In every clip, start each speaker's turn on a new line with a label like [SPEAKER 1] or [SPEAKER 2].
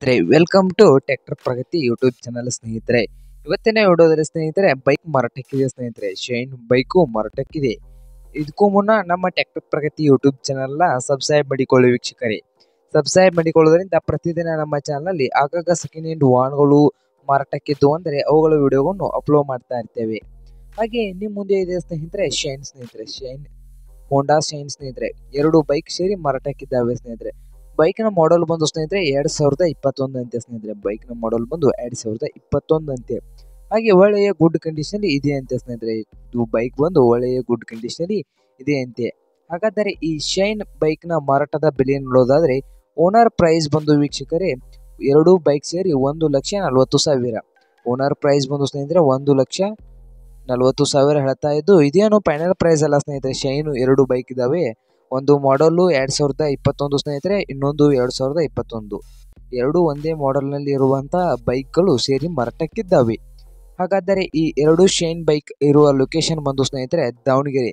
[SPEAKER 1] ಸ್ನೇಹಿತರೆ welcome to tractor Pragati YouTube channel ಸ್ನೇಹಿತರೆ ಇವತ್ತಿನ ವಿಡಿಯೋದಲ್ಲಿ ಸ್ನೇಹಿತರೆ ಬೈಕ್ ಮಾರಾಟಕ್ಕಿದೆ ಸ್ನೇಹಿತರೆ ಶೈನ್ ಬೈಕು ಮಾರಾಟಕ್ಕಿದೆ ಇದಕ್ಕೂ ಮುನ್ನ ನಮ್ಮ ಟ್ರ್ಯಾಕ್ಟರ್ ಪ್ರಗತಿ ಯೂಟ್ಯೂಬ್ ಚಾನಲ್ನ ಸಬ್ಸ್ಕ್ರೈಬ್ ಮಾಡಿಕೊಳ್ಳಿ ವೀಕ್ಷಕರೇ ಸಬ್ಸ್ಕ್ರೈಬ್ ಮಾಡಿಕೊಳ್ಳೋದ್ರಿಂದ ಪ್ರತಿದಿನ ನಮ್ಮ ಚಾನಲ್ನಲ್ಲಿ ಆಗಾಗ ಸೆಕೆಂಡ್ ಹ್ಯಾಂಡ್ ವಾಹನಗಳು ಮಾರಾಟಕ್ಕಿದ್ದು ಅಂದರೆ ಅವುಗಳ ವಿಡಿಯೋವನ್ನು ಅಪ್ಲೋಡ್ ಮಾಡ್ತಾ ಇರ್ತೇವೆ ಹಾಗೆ ನಿಮ್ಮ ಮುಂದೆ ಇದೆ ಸ್ನೇಹಿತರೆ ಶೈನ್ ಸ್ನೇಹಿತರೆ ಶೈನ್ ಹೋಂಡಾ ಶೈನ್ ಸ್ನೇಹಿತರೆ ಎರಡು ಬೈಕ್ ಸೇರಿ ಮಾರಾಟಕ್ಕಿದ್ದಾವೆ ಸ್ನೇಹಿತರೆ ನ ಮಾಡಲ್ ಬಂದು ಸ್ನೇಹಿತರೆ ಎರಡು ಸಾವಿರದ ಇಪ್ಪತ್ತೊಂದು ಅಂತೆ ಸ್ನೇಹಿತರೆ ಬೈಕ್ನ ಮಾಡಲ್ ಬಂದು ಎರಡು ಸಾವಿರದ ಇಪ್ಪತ್ತೊಂದು ಅಂತೆ ಹಾಗೆ ಒಳ್ಳೆಯ ಗುಡ್ ಕಂಡೀಷನ್ ಇದೆ ಅಂತೆ ಸ್ನೇಹಿತರೆ ಇದು ಬೈಕ್ ಬಂದು ಒಳ್ಳೆಯ ಗುಡ್ ಕಂಡೀಷನ್ ಇದೆ ಅಂತೆ ಹಾಗಾದರೆ ಈ ಶೈನ್ ಬೈಕ್ನ ಮಾರಾಟದ ಬೆಲೆ ನೋಡೋದಾದರೆ ಓನರ್ ಪ್ರೈಸ್ ಬಂದು ವೀಕ್ಷಕರೇ ಎರಡು ಬೈಕ್ ಸೇರಿ ಒಂದು ಲಕ್ಷ ನಲವತ್ತು ಸಾವಿರ ಓನರ್ ಪ್ರೈಸ್ ಬಂದು ಸ್ನೇಹಿತರೆ ಒಂದು ಲಕ್ಷ ನಲವತ್ತು ಸಾವಿರ ಹೇಳ್ತಾ ಇದ್ದು ಇದೇನು ಫೈನಲ್ ಪ್ರೈಸ್ ಅಲ್ಲ ಸ್ನೇಹಿತರೆ ಶೈನು ಎರಡು ಬೈಕ್ ಇದಾವೆ ಒಂದು ಮಾಡಲು ಎರಡು ಸಾವಿರದ ಇಪ್ಪತ್ತೊಂದು ಸ್ನೇಹಿತರೆ ಇನ್ನೊಂದು ಎರಡು ಸಾವಿರದ ಇಪ್ಪತ್ತೊಂದು ಎರಡು ಒಂದೇ ಮಾಡೆಲ್ನಲ್ಲಿ ಇರುವಂಥ ಬೈಕ್ಗಳು ಸೇರಿ ಮಾರಾಟಕ್ಕಿದ್ದಾವೆ ಹಾಗಾದರೆ ಈ ಎರಡು ಶೈನ್ ಬೈಕ್ ಇರುವ ಲೊಕೇಶನ್ ಬಂದು ಸ್ನೇಹಿತರೆ ದಾವಣಗೆರೆ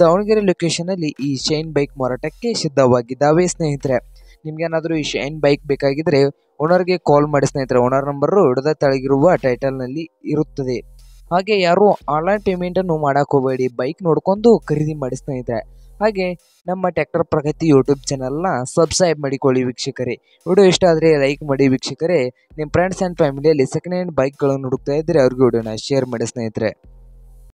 [SPEAKER 1] ದಾವಣಗೆರೆ ಲೊಕೇಶನಲ್ಲಿ ಈ ಶೈನ್ ಬೈಕ್ ಮಾರಾಟಕ್ಕೆ ಸಿದ್ಧವಾಗಿದ್ದಾವೆ ಸ್ನೇಹಿತರೆ ನಿಮ್ಗೇನಾದರೂ ಈ ಶೈನ್ ಬೈಕ್ ಬೇಕಾಗಿದ್ದರೆ ಓನರ್ಗೆ ಕಾಲ್ ಮಾಡಿ ಸ್ನೇಹಿತರೆ ಓನರ್ ನಂಬರು ಹಿಡಿದ ತೆಳಗಿರುವ ಟೈಟಲ್ನಲ್ಲಿ ಇರುತ್ತದೆ ಹಾಗೆ ಯಾರು ಆನ್ಲೈನ್ ಪೇಮೆಂಟನ್ನು ಮಾಡೋಕ್ಕೋಗಬೇಡಿ ಬೈಕ್ ನೋಡ್ಕೊಂಡು ಖರೀದಿ ಮಾಡಿ ಸ್ನೇಹಿತರೆ ಹಾಗೆ ನಮ್ಮ ಟ್ಯಾಕ್ಟರ್ ಪ್ರಗತಿ ಯೂಟ್ಯೂಬ್ ಚಾನಲ್ನ ಸಬ್ಸ್ಕ್ರೈಬ್ ಮಾಡಿಕೊಳ್ಳಿ ವೀಕ್ಷಕರೇ ವಿಡಿಯೋ ಇಷ್ಟ ಆದರೆ ಲೈಕ್ ಮಾಡಿ ವೀಕ್ಷಕರೇ ನಿಮ್ಮ ಫ್ರೆಂಡ್ಸ್ ಆ್ಯಂಡ್ ಫ್ಯಾಮಿಲಿಯಲ್ಲಿ ಸೆಕೆಂಡ್ ಹ್ಯಾಂಡ್ ಬೈಕ್ಗಳನ್ನು ಹುಡುಕ್ತಾ ಇದ್ದರೆ ಅವ್ರಿಗೆ ವಿಡಿಯೋನ ಶೇರ್ ಮಾಡಿ ಸ್ನೇಹಿತರೆ